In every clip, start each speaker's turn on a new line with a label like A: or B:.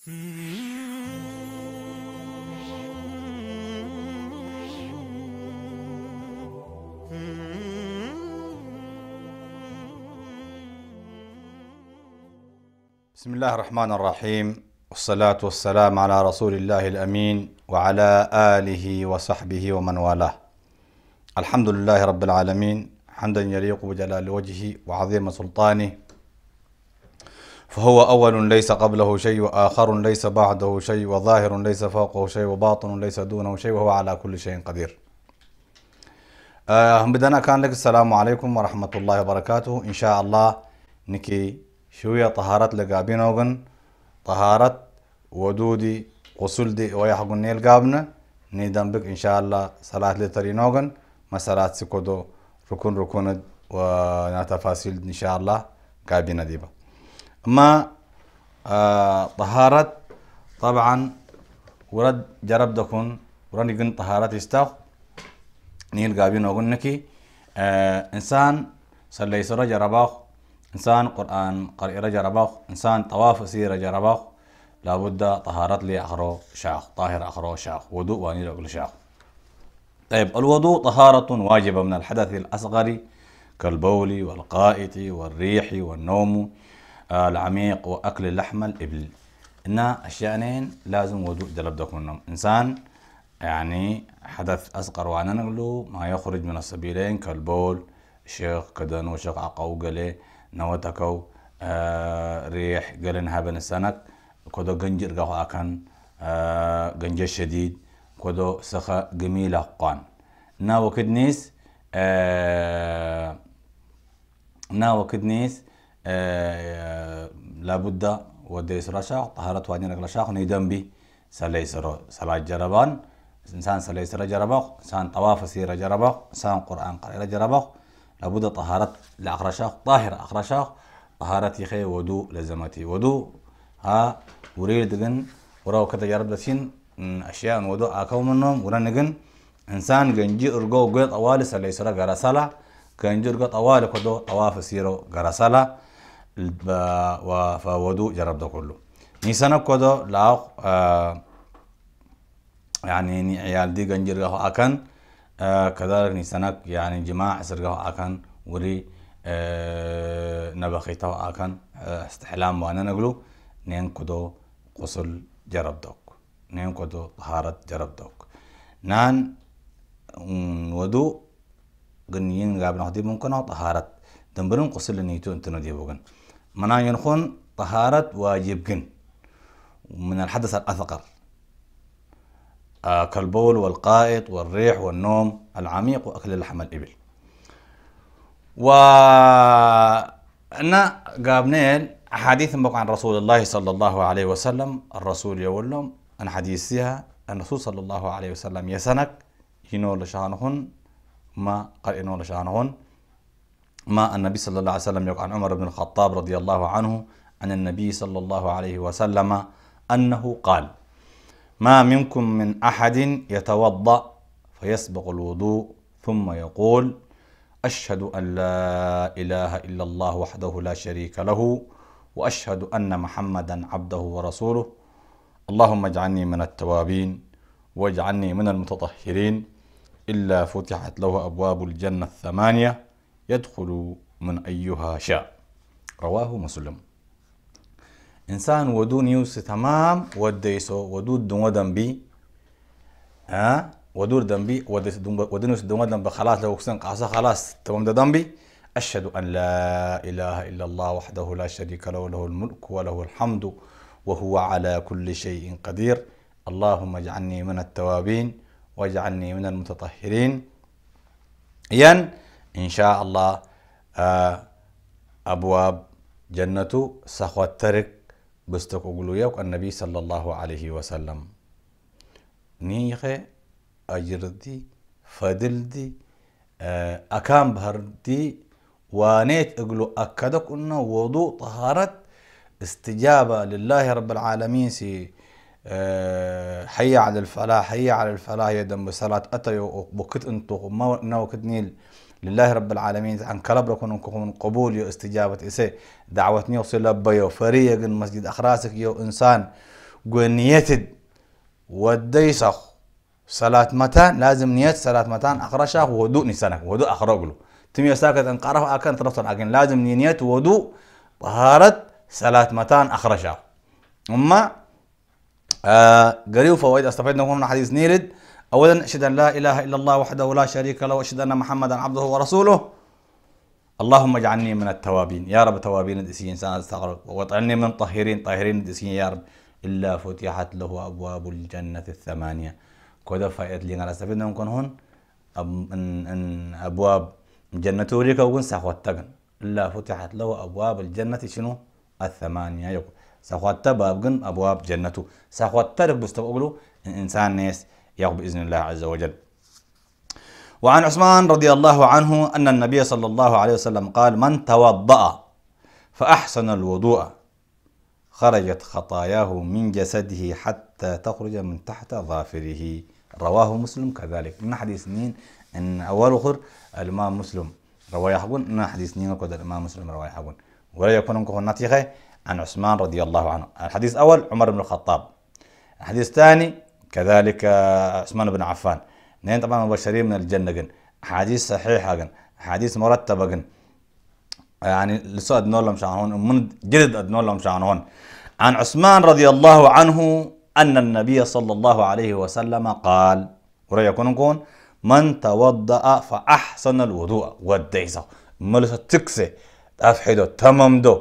A: بسم الله الرحمن الرحيم والصلاة والسلام على رسول الله الأمين وعلى آله وصحبه ومن والاه الحمد لله رب العالمين حمدا يليق بجلال وجهه وعظيم سلطانه فهو أول ليس قبله شيء وآخر ليس بعده شيء وظاهر ليس فوقه شيء وباطن ليس دونه شيء وهو على كل شيء قدير آه بدنا كان لك السلام عليكم ورحمة الله وبركاته إن شاء الله نكي شوية طهارت لقابين أوغن طهارت ودودي قسلدي ويحقن نيل قابنا ندم بك إن شاء الله صلاة لترين أوغن مسارات سكودو ركن ركن ونتفاصيل إن شاء الله قابين ديبا ما آه، طهارة طبعا ورد جرب دكون ورد يكون طهارة يستخ نيل قابين أقول نكي آه إنسان صلي سورة جرباخ إنسان قرآن قرئ رجرباخ إنسان طواف سير رجرباخ لابد طهارة لي أخرو شاخ طاهر أخرو شاخ وضوء وانيل أقول شاخ طيب الوضوء طهارة واجبة من الحدث الأصغر كالبول والقائط والريح والنوم العميق واكل اللحم الابل ان اشيانين لازم وضوء دلبدك منهم انسان يعني حدث اصغر وانا نقلو ما يخرج من السبيلين كالبول شيخ كدن وشيخ عقو قلي نوتكو آه ريح قلن هابن السنك كدو قنجر قهو اكن آه قنجر شديد كدو سخة جميلة قان نا وكدنيس آه نا وكدنيس آه، لابد وديس سراشاق طهرت وادي نقلشاق نيدم بي سلي سرو سلا جربان إنسان سلي سر إنسان طواف سير جرباق إنسان قرآن قرأ جرباق لابد طهرت لأخرشاق طاهر أخرشاق طهارتي خي ودو لزمتي ودو ها وريد جن وراو جرب لسين أشياء ودو أكو منهم ورا نجن إنسان جنجي أرجو قيد أوالي سلي سر سلا جنجي أرجو طوالي كدو طواف سيرو جرسالة فودوء جرب ده كله نيسانا كودو لاق آه، يعني عيال يعني دي جنجر غاو اكن آه، كذلك نيسانا يعني جماع اسر غاو اكن وري آه اكن آه، استحلام وانا نقلو نين كودو قصل جرب دوك نين كودو طهارة جرب دوك نان ودو قن غابنا غابنا ممكن طهارة دنبرن قصل نيتو انتنو ديبوغن مناين خون طهارة واجب جن من الحدث الأثقر آه، كالبول والقائط والريح والنوم العميق وأكل لحم الإبل و أنا قابنين أحاديث بقى عن رسول الله صلى الله عليه وسلم الرسول يقول لهم أن حديثها الرسول صلى الله عليه وسلم يسنك ينول شانهن ما قال ينول شانهن ما النبي صلى الله عليه وسلم يقول عن عمر بن الخطاب رضي الله عنه عن النبي صلى الله عليه وسلم أنه قال ما منكم من أحد يتوضأ فيسبق الوضوء ثم يقول أشهد أن لا إله إلا الله وحده لا شريك له وأشهد أن محمدا عبده ورسوله اللهم اجعلني من التوابين واجعلني من المتطهرين إلا فتحت له أبواب الجنة الثمانية يدخل من أيها شاء رواه مسلم إنسان ودو نيوس تمام وديسو ودو دون ودن بي ها ودور ودون ودنوس دون ودن خلاص لو كسن قاسا خلاص تمام دم دنبي أشهد أن لا إله إلا الله وحده لا شريك له له الملك وله الحمد وهو على كل شيء قدير اللهم اجعلني من التوابين واجعلني من المتطهرين ين إن شاء الله آه، أبواب جنة سخوة ترك بستك أقولوا النبي صلى الله عليه وسلم نيخي أجردي فدلدي آه، أكام دي وانيت أقولوا أكدك أنه وضوء طهارة استجابة لله رب العالمين سي آه، حي على الفلاح حي على الفلاح يا دم صلاة أتى بكت أنتو ما نوكت نيل لله رب العالمين زعن كلب ركون كون قبول يو استجابة إسه دعوة يوصل بيو فريق المسجد أخراسك يو إنسان قنيتد وديسخ صلاة متان لازم نيت صلاة متان أخرشاه ودوء نسانك ودوء أخرج له تمي ساكت قرف أكن ترفض أكن لازم نيت ودوء طهارة صلاة متان أخرشاه أما آه قريب فوائد استفدنا من حديث نيرد أولا أشهد أن لا إله إلا الله وحده لا شريك له وأشهد أن محمدا عبده ورسوله اللهم اجعلني من التوابين يا رب توابين الدسيين استغرب واجعلني من طهيرين طاهرين الدسيين يا رب إلا فتحت له أبواب الجنة الثمانية كذا فايت لنا استفدنا نكون هون أب... أن... أن أبواب جنة ريكا وكن سخوتك إلا فتحت له أبواب الجنة شنو الثمانية يقول سخوات باب أبواب جنته سخوت ترك بستقبله إنسان ناس إياه بإذن الله عز وجل وعن عثمان رضي الله عنه أن النبي صلى الله عليه وسلم قال من توضأ فأحسن الوضوء خرجت خطاياه من جسده حتى تخرج من تحت ظافره رواه مسلم كذلك من حديث نين أن أول أخر الإمام مسلم رواية حقون أن حديث نين وكذا الإمام مسلم رواية حقون ولا يكون هناك نتيخة عن عثمان رضي الله عنه الحديث أول عمر بن الخطاب الحديث الثاني كذلك آه، عثمان بن عفان اثنين طبعا مبشرين من الجنة جن حديث صحيحة جن حديث مرتبة جن يعني لسه أدنول لهم شعنون من جلد أدنول لهم شعنون عن عثمان رضي الله عنه أن النبي صلى الله عليه وسلم قال ورأي يكون من توضأ فأحسن الوضوء وديسه ملسة تكسي أفحده تمام دو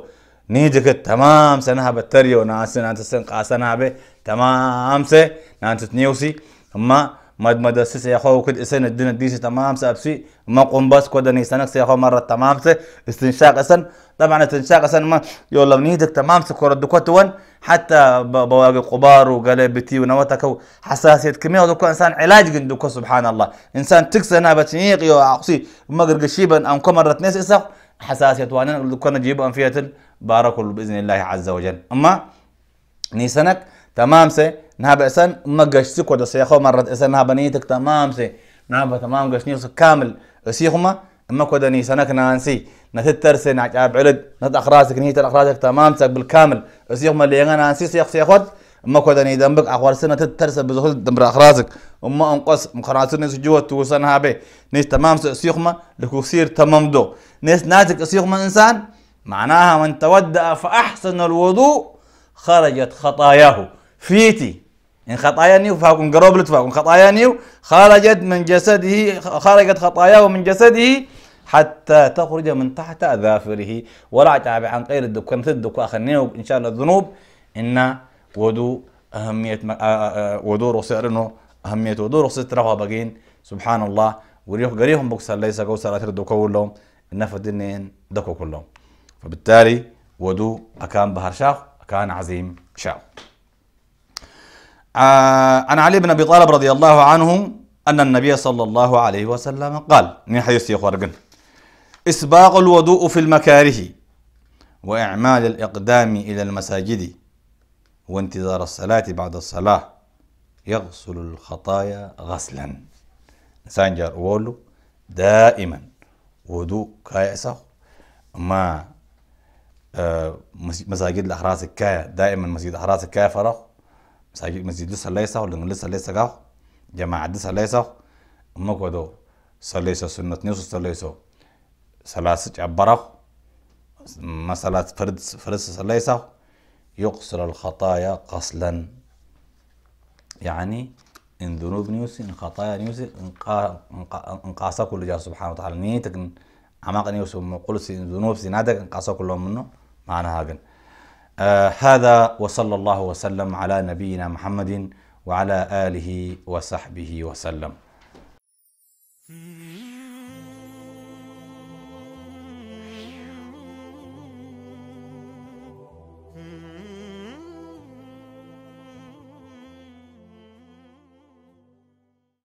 A: نيجك تمام سنها بتريو ناس نانت سن قاسنا به تمام سه نانت نيوسي ما مد مدرسة يا خو كد إسن الدين الدين تمام سأبسي ما قوم بس كود نيسانك يا خو مرة تمام سه استنشاق سن طبعا استنشاق سن ما يلا نيجك تمام سه كرة دكوت ون حتى بواقي قبار وقلبتي ونوتك وحساسية كمية ودكو إنسان علاج جندكو سبحان الله إنسان تكسر نابت نيقي وعقسي ما قرقشيبا أم مرة نيس إسخ حساسية وانا لو كان جيب أنفية بارك الله بإذن الله عز وجل أما نيسانك تمام سي نهاب إسان ما قشتك ودا سيخو مرة إسان نهاب نيتك تمام سي نهاب تمام قشني كامل ما أما كودا نيسانك نانسي نتترسي نعجاب علد نت أخراسك نيت أخراسك تمام سك بالكامل ما اللي أنا نانسي سيخ سيخوت ما كودني دمك أخوار سنة تترس بزهول دم رأخرازك وما أنقص مخراسر سجوا توسان هابي نيس تمام سيخما لكوسير تمام دو نيس ناتك سيخما إنسان معناها من تودع فأحسن الوضوء خرجت خطاياه فيتي إن خطايا نيو فاكون قرب لتفاكون خطايا نيو خرجت من جسده خرجت خطاياه من جسده حتى تخرج من تحت أذافره ولا تعب عن غير الدكان ضدك نيو إن شاء الله الذنوب إن ودو أهمية ودو رخصة إنه أهمية ودو رخصة رغا بقين سبحان الله وريخ قريهم بوكس ليس قوسر أثر دو كولهم دينين دكو كلهم فبالتالي ودو أكان بهر شاخ أكان عظيم شاخ عن علي بن أبي طالب رضي الله عنه أن النبي صلى الله عليه وسلم قال من حيث يخرجن إسباق الوضوء في المكاره وإعمال الإقدام إلى المساجد وانتظار الصلاة بعد الصلاة يغسل الخطايا غسلا إنسان جار أولو دائما ودو كايسة آه، ما مساجد الأحراس كاي دائما مسجد الأحراس الكاية فرغ مساجد مسجد لسه ليسه لأن لسه ليسه جماعة لسه ليسه دو صليسا سنة نيسو صليسا صلاة عبره ما صلاة فرد فرد صليسا يقصر الخطايا قصلا يعني إن ذنوب نيوسي إن خطايا نيوسي إن قا كل جار سبحانه وتعالى نيتك عماق نيوس ومقلس إن ذنوب سنادك إن قاسا كلهم منه معناها هاجن آه هذا وصلى الله وسلم على نبينا محمد وعلى آله وصحبه وسلم.